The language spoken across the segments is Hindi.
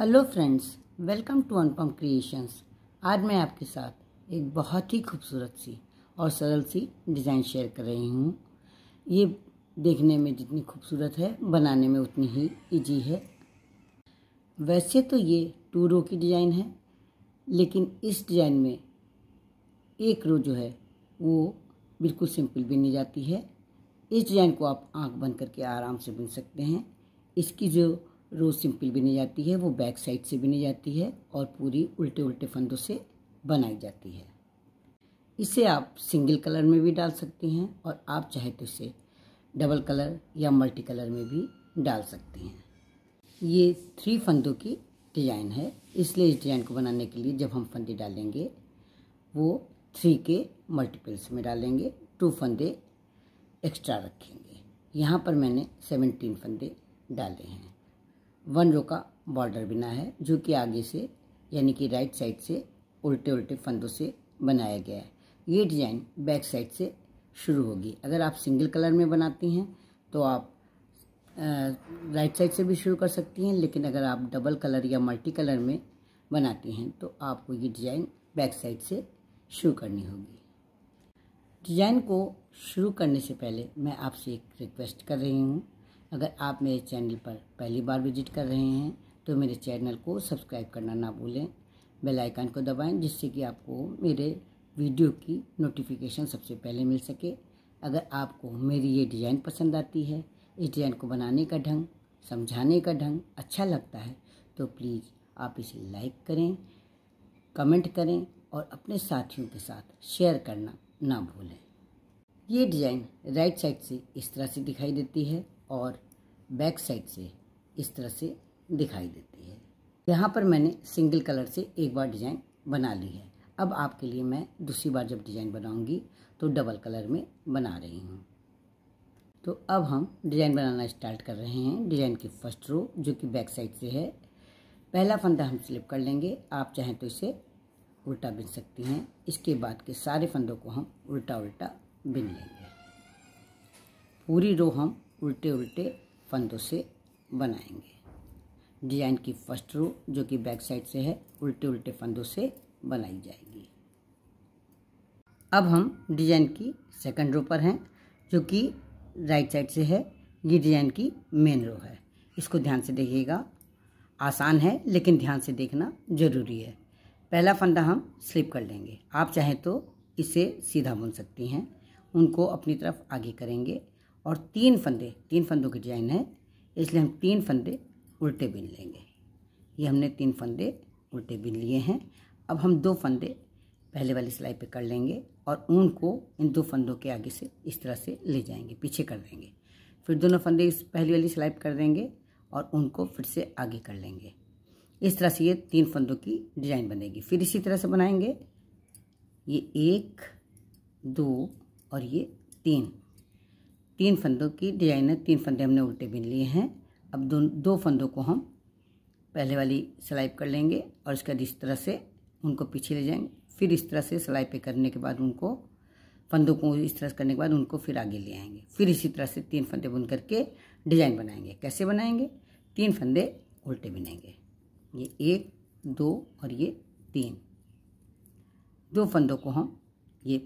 hello friends welcome to Anupam creations आज मैं आपके साथ एक बहुत ही खूबसूरत सी और सरल सी डिज़ाइन शेयर कर रही हूँ ये देखने में जितनी खूबसूरत है बनाने में उतनी ही इजी है वैसे तो ये टू रो की डिज़ाइन है लेकिन इस डिज़ाइन में एक रो जो है वो बिल्कुल सिंपल बिनी जाती है इस डिज़ाइन को आप आंख बंद करके आराम से बुन सकते हैं इसकी जो रोज़ सिंपल बनी जाती है वो बैक साइड से बनी जाती है और पूरी उल्टे उल्टे फंदों से बनाई जाती है इसे आप सिंगल कलर में भी डाल सकती हैं और आप चाहे तो इसे डबल कलर या मल्टी कलर में भी डाल सकती हैं ये थ्री फंदों की डिज़ाइन है इसलिए इस डिज़ाइन को बनाने के लिए जब हम फंदे डालेंगे वो थ्री के मल्टीपल्स में डालेंगे टू फंदे एक्स्ट्रा रखेंगे यहाँ पर मैंने सेवनटीन फंदे डाले हैं वन रो का बॉर्डर बना है जो कि आगे से यानी कि राइट साइड से उल्टे उल्टे फंदों से बनाया गया है ये डिज़ाइन बैक साइड से शुरू होगी अगर आप सिंगल कलर में बनाती हैं तो आप राइट साइड से भी शुरू कर सकती हैं लेकिन अगर आप डबल कलर या मल्टी कलर में बनाती हैं तो आपको ये डिज़ाइन बैक साइड से शुरू करनी होगी डिज़ाइन को शुरू करने से पहले मैं आपसे एक रिक्वेस्ट कर रही हूँ अगर आप मेरे चैनल पर पहली बार विजिट कर रहे हैं तो मेरे चैनल को सब्सक्राइब करना ना भूलें बेल आइकन को दबाएं जिससे कि आपको मेरे वीडियो की नोटिफिकेशन सबसे पहले मिल सके अगर आपको मेरी ये डिज़ाइन पसंद आती है इस डिज़ाइन को बनाने का ढंग समझाने का ढंग अच्छा लगता है तो प्लीज़ आप इसे लाइक करें कमेंट करें और अपने साथियों के साथ शेयर करना ना भूलें ये डिज़ाइन राइट साइड से इस तरह से दिखाई देती है और बैक साइड से इस तरह से दिखाई देती है यहाँ पर मैंने सिंगल कलर से एक बार डिज़ाइन बना ली है अब आपके लिए मैं दूसरी बार जब डिज़ाइन बनाऊँगी तो डबल कलर में बना रही हूँ तो अब हम डिज़ाइन बनाना स्टार्ट कर रहे हैं डिज़ाइन की फर्स्ट रो जो कि बैक साइड से है पहला फंदा हम स्लिप कर लेंगे आप चाहें तो इसे उल्टा बिन सकती हैं इसके बाद के सारे फंदों को हम उल्टा उल्टा बिन लेंगे पूरी रो हम उल्टे उल्टे फंदों से बनाएंगे डिजाइन की फर्स्ट रो जो कि बैक साइड से है उल्टे उल्टे फंदों से बनाई जाएगी अब हम डिजाइन की सेकंड रो पर हैं जो कि राइट साइड से है ये डिजाइन की मेन रो है इसको ध्यान से देखिएगा आसान है लेकिन ध्यान से देखना ज़रूरी है पहला फंदा हम स्लिप कर लेंगे आप चाहें तो इसे सीधा बुन सकती हैं उनको अपनी तरफ आगे करेंगे और तीन फंदे तीन फंदों की डिजाइन है इसलिए हम तीन फंदे उल्टे बिन लेंगे ये हमने तीन फंदे उल्टे बिन लिए हैं अब हम दो फंदे पहले वाली सिलाई पे कर लेंगे और ऊन को इन दो फंदों के आगे से इस तरह से ले जाएंगे पीछे कर देंगे फिर दोनों फंदे इस पहली वाली सिलाई पर कर देंगे और उनको फिर से आगे कर लेंगे इस तरह से ये तीन फंदों की डिजाइन बनेगी फिर इसी तरह से बनाएंगे ये एक दो और ये तीन तीन फंदों की डिजाइनर तीन फंदे हमने उल्टे बिन लिए हैं अब दो दो फंदों को हम पहले वाली सिलाई कर लेंगे और उसके बाद इस तरह से उनको पीछे ले जाएंगे फिर इस तरह से सिलाई पे करने के बाद उनको फंदों को इस तरह से करने के बाद उनको फिर आगे ले आएंगे फिर इसी तरह से तीन फंदे बुन करके डिजाइन बनाएंगे कैसे बनाएंगे तीन फंदे उल्टे बिनेंगे ये एक दो और ये तीन दो फंदों को हम ये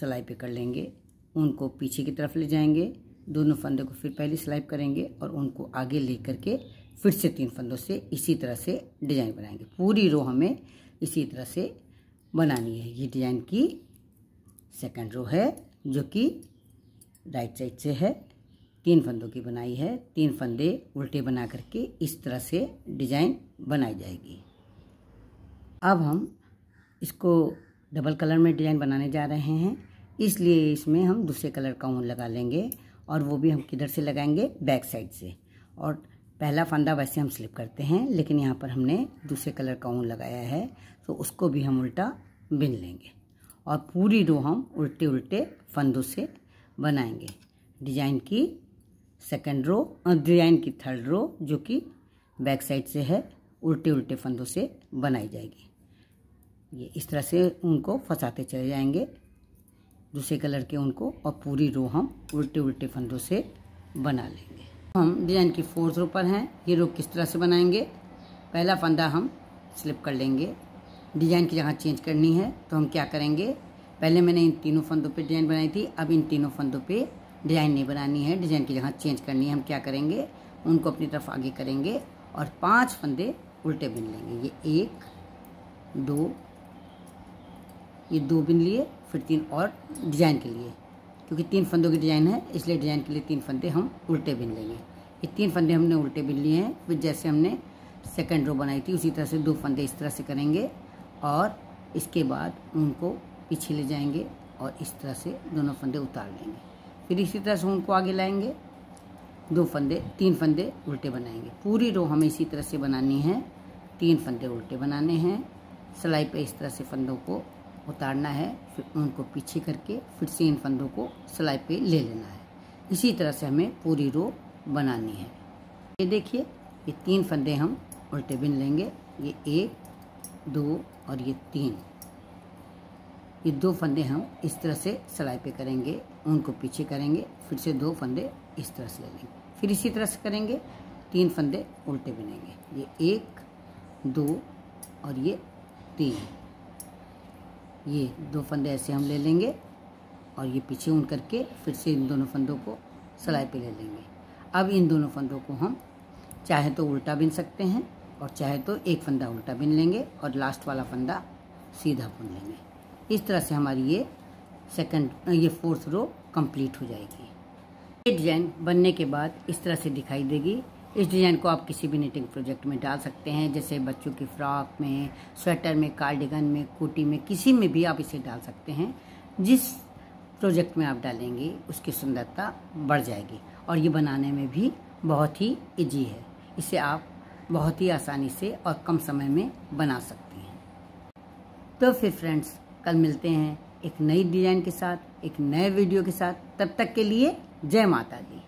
सिलाई पे कर लेंगे ऊन को पीछे की तरफ ले जाएंगे दोनों फंदों को फिर पहले स्लाइप करेंगे और ऊन को आगे ले करके फिर से तीन फंदों से इसी तरह से डिजाइन बनाएंगे पूरी रो हमें इसी तरह से बनानी है ये डिजाइन की सेकंड रो है जो कि राइट साइड से है तीन फंदों की बनाई है तीन फंदे उल्टे बना करके इस तरह से डिजाइन बनाई जाएगी अब हम इसको डबल कलर में डिजाइन बनाने जा रहे हैं इसलिए इसमें हम दूसरे कलर का ऊन लगा लेंगे और वो भी हम किधर से लगाएंगे बैक साइड से और पहला फंदा वैसे हम स्लिप करते हैं लेकिन यहाँ पर हमने दूसरे कलर का ऊन लगाया है तो उसको भी हम उल्टा बिन लेंगे और पूरी रो हम उल्टे उल्टे फंदों से बनाएंगे डिजाइन की सेकंड रो डिजाइन की थर्ड रो जो कि बैक साइड से है उल्टे उल्टे फंदों से बनाई जाएगी ये इस तरह से उनको फंसाते चले जाएंगे दूसरे कलर के उनको और पूरी रो हम उल्टे उल्टे फंदों से बना लेंगे हम डिजाइन की फोर्थ रो पर हैं ये रो किस तरह से बनाएंगे पहला फंदा हम स्लिप कर लेंगे डिजाइन की जगह चेंज करनी है तो हम क्या करेंगे पहले मैंने इन तीनों फंदों पे डिजाइन बनाई थी अब इन तीनों फंदों पे डिजाइन नहीं बनानी है डिजाइन की जगह चेंज करनी है हम क्या करेंगे उनको अपनी तरफ आगे करेंगे और पांच फंदे उल्टे बन लेंगे ये एक दो ये दो बिन लिए फिर तीन और डिजाइन के लिए क्योंकि तीन फंदों की डिजाइन है इसलिए डिजाइन के लिए तीन फंदे हम उल्टे बिन लेंगे ये तीन फंदे हमने उल्टे बिन लिए हैं फिर जैसे हमने सेकेंड रो बनाई थी उसी तरह से दो फंदे इस तरह से करेंगे और इसके बाद उनको पीछे ले जाएंगे और इस तरह से दोनों फंदे उतार लेंगे फिर इसी तरह से उनको आगे लाएंगे दो फंदे तीन फंदे उल्टे बनाएंगे पूरी रो हमें इसी तरह से बनानी है तीन फंदे उल्टे बनाने हैं सिलाई पे इस तरह से फंदों को उतारना है फिर उनको पीछे करके फिर से इन फंदों को सिलाई पे ले लेना है इसी तरह से हमें पूरी रो बनानी है ये देखिए ये तीन फंदे हम उल्टे बिन लेंगे ये एक दो और ये तीन ये दो फंदे हम इस तरह से सिलाई पे करेंगे उनको पीछे करेंगे फिर से दो फंदे इस तरह से ले लेंगे फिर इसी तरह से करेंगे तीन फंदे उल्टे बिनेंगे ये एक दो और ये तीन ये दो फंदे ऐसे हम ले लेंगे और ये पीछे उन करके फिर से इन दोनों फंदों को सिलाई पे ले लेंगे अब इन दोनों फंदों को हम चाहे तो उल्टा बिन सकते हैं और चाहे तो एक फंदा उल्टा बिन लेंगे और लास्ट वाला फंदा सीधा बुन लेंगे इस तरह से हमारी ये सेकंड ये फोर्थ रो कंप्लीट हो जाएगी ये डिजाइन बनने के बाद इस तरह से दिखाई देगी इस डिज़ाइन को आप किसी भी निटिंग प्रोजेक्ट में डाल सकते हैं जैसे बच्चों की फ्रॉक में स्वेटर में कार्डिगन में कोटी में किसी में भी आप इसे डाल सकते हैं जिस प्रोजेक्ट में आप डालेंगे उसकी सुंदरता बढ़ जाएगी और ये बनाने में भी बहुत ही इजी है इसे आप बहुत ही आसानी से और कम समय में बना सकते हैं तो फिर फ्रेंड्स कल मिलते हैं एक नई डिज़ाइन के साथ एक नए वीडियो के साथ तब तक के लिए जय माता दी